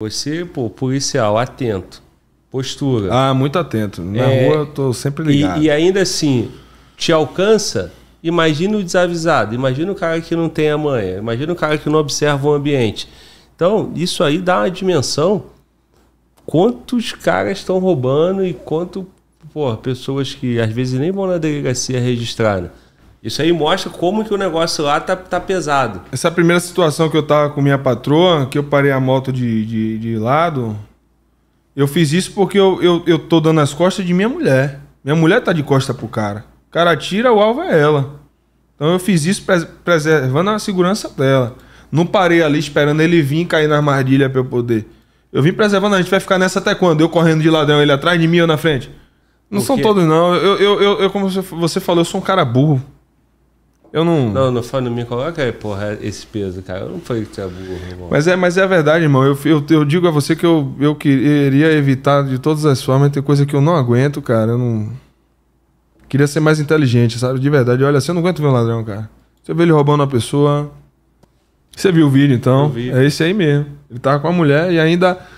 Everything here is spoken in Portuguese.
Você, pô, policial, atento. Postura. Ah, muito atento. Na é, rua eu tô sempre ligado. E, e, ainda assim, te alcança, imagina o desavisado, imagina o cara que não tem a manha, imagina o cara que não observa o ambiente. Então, isso aí dá uma dimensão quantos caras estão roubando e quanto, pô, pessoas que às vezes nem vão na delegacia registrar. Né? Isso aí mostra como que o negócio lá tá, tá pesado. Essa é primeira situação que eu tava com minha patroa, que eu parei a moto de, de, de lado, eu fiz isso porque eu, eu, eu tô dando as costas de minha mulher. Minha mulher tá de costa pro cara. O cara tira, o alvo é ela. Então eu fiz isso preservando a segurança dela. Não parei ali esperando ele vir cair na armadilha pra eu poder. Eu vim preservando, a gente vai ficar nessa até quando? Eu correndo de ladrão, ele atrás de mim ou na frente? Não são todos, não. Eu, eu, eu, eu, como você falou, eu sou um cara burro. Eu não. Não, não, fala, não me coloca aí, porra, é esse peso, cara. Eu não fui que tu é burro, irmão. Mas é, mas é a verdade, irmão. Eu, eu, eu, digo a você que eu, eu queria evitar de todas as formas. Tem coisa que eu não aguento, cara. Eu não. Queria ser mais inteligente, sabe? De verdade. Olha, você não aguenta ver um ladrão, cara. Você vê ele roubando uma pessoa. Você viu o vídeo, então? Vi. É esse aí mesmo. Ele tava com a mulher e ainda